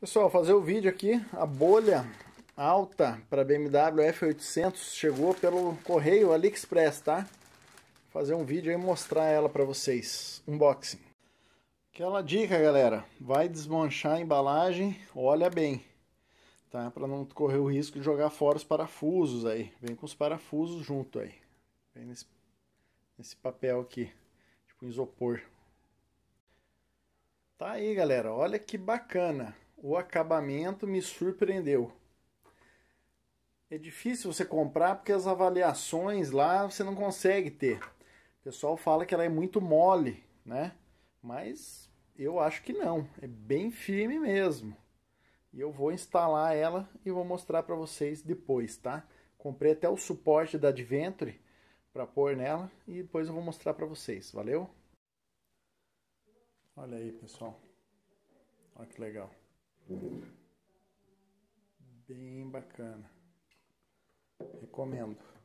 Pessoal, fazer o vídeo aqui, a bolha alta para BMW F800 chegou pelo correio AliExpress, tá? Fazer um vídeo e mostrar ela para vocês, unboxing. Aquela dica, galera, vai desmanchar a embalagem, olha bem, tá? Para não correr o risco de jogar fora os parafusos aí. Vem com os parafusos junto aí. Vem nesse, nesse papel aqui, tipo um isopor. Tá aí, galera, olha que bacana. O acabamento me surpreendeu. É difícil você comprar porque as avaliações lá você não consegue ter. O pessoal fala que ela é muito mole, né? Mas eu acho que não, é bem firme mesmo. E eu vou instalar ela e vou mostrar para vocês depois, tá? Comprei até o suporte da Adventure para pôr nela e depois eu vou mostrar para vocês, valeu? Olha aí, pessoal. Olha que legal. Bem bacana. Recomendo.